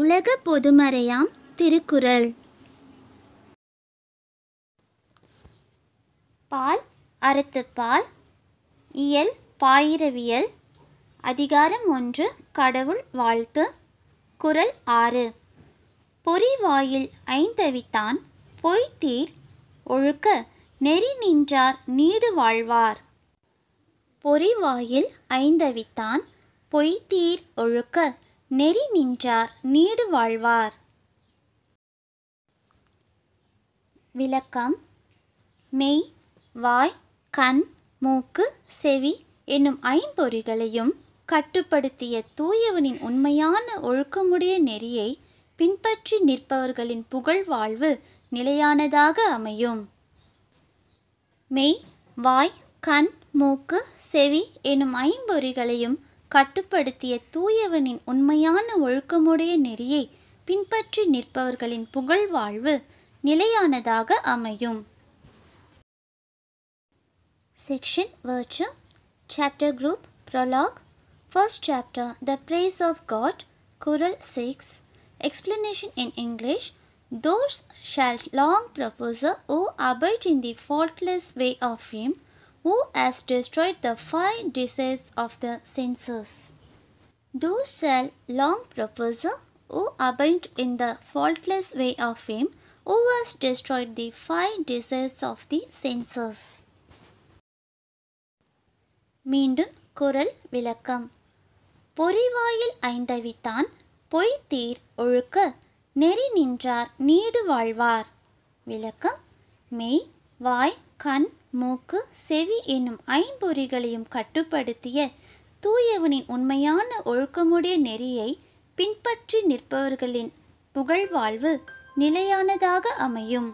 உலக பொதுமறையாம் திருக்குறள் பால் அறத்துப்பால் இயல் பாயிரவியல் அதிகாரம் ஒன்று கடவுள் வாழ்த்து குரல் ஆறு பொறிவாயில் ஐந்தவித்தான் பொய்த்தீர் ஒழுக்க நெறி நின்றார் நீடு வாழ்வார் பொறிவாயில் ஐந்தவித்தான் பொய்த்தீர் ஒழுக்க நெறி நின்றார் நீடு வாழ்வார் விளக்கம் மெய் வாய் கண் மூக்கு செவி என்னும் ஐம்பொறிகளையும் கட்டுப்படுத்திய தூயவனின் உண்மையான ஒழுக்கமுடைய நெறியை பின்பற்றி நிற்பவர்களின் புகழ் வாழ்வு நிலையானதாக அமையும் மெய் வாய் கண் மூக்கு செவி எனும் ஐம்பொறிகளையும் கட்டுப்படுத்திய தூயவனின் உண்மையான ஒழுக்கமுடைய நெறியை பின்பற்றி நிற்பவர்களின் புகழ் வாழ்வு நிலையானதாக அமையும் section verse chapter group prologue first chapter the praise of God Kural six explanation in English those shall long prosper who abide in the faultless way of him who has destroyed the five diseases of the senses. Those shall long professor who abide in the faultless way of him who has destroyed the five diseases of the senses. மீண்டும் குரல் விளக்கம் பொறிவாயில் ஐந்தவித்தான் பொய் தீர் ஒழுக்க நெறி நின்றார் need வாழ்வார் விளக்கம் மெய் வாய் கண் மூக்கு செவி என்னும் ஐம்பொறிகளையும் கட்டுப்படுத்திய தூயவனின் உண்மையான ஒழுக்கமுடைய நெறியை பின்பற்றி நிற்பவர்களின் புகழ்வாழ்வு நிலையானதாக அமையும்